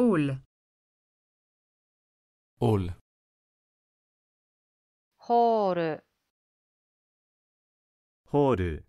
all Hole.